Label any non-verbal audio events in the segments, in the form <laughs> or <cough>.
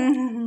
Mm-hmm.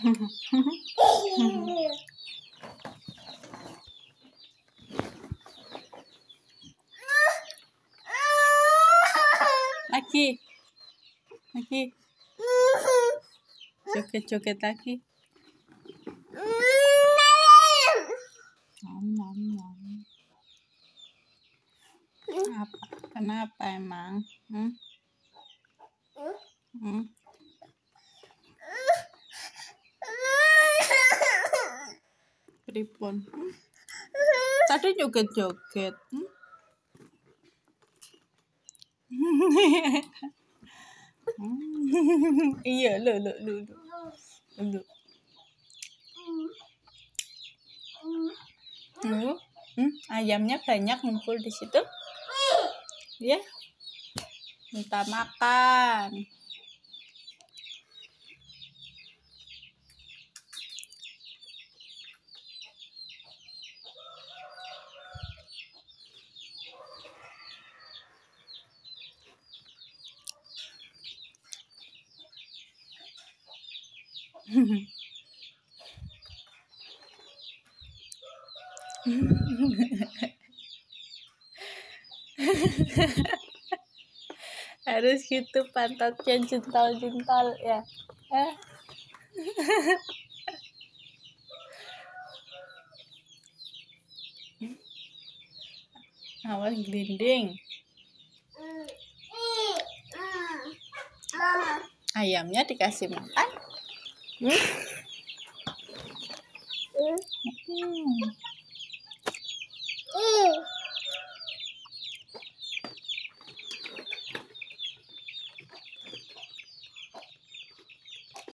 Aki, <laughs> Aki, joget-joget Aki. nom nom nom apa kenapa emang hmm? Hmm? Ripon. Hmm. Tadi joget-joget. Hmm? Hmm. <laughs> iya, lo lo lo lo. Lo. ayamnya banyak ngumpul di situ. Ya. Minta makan. <laughs> harus gitu pantatnya jental-jental ya eh. <laughs> awas gelinding mm, mm, mm. ayamnya dikasih makan 응? 응? 응.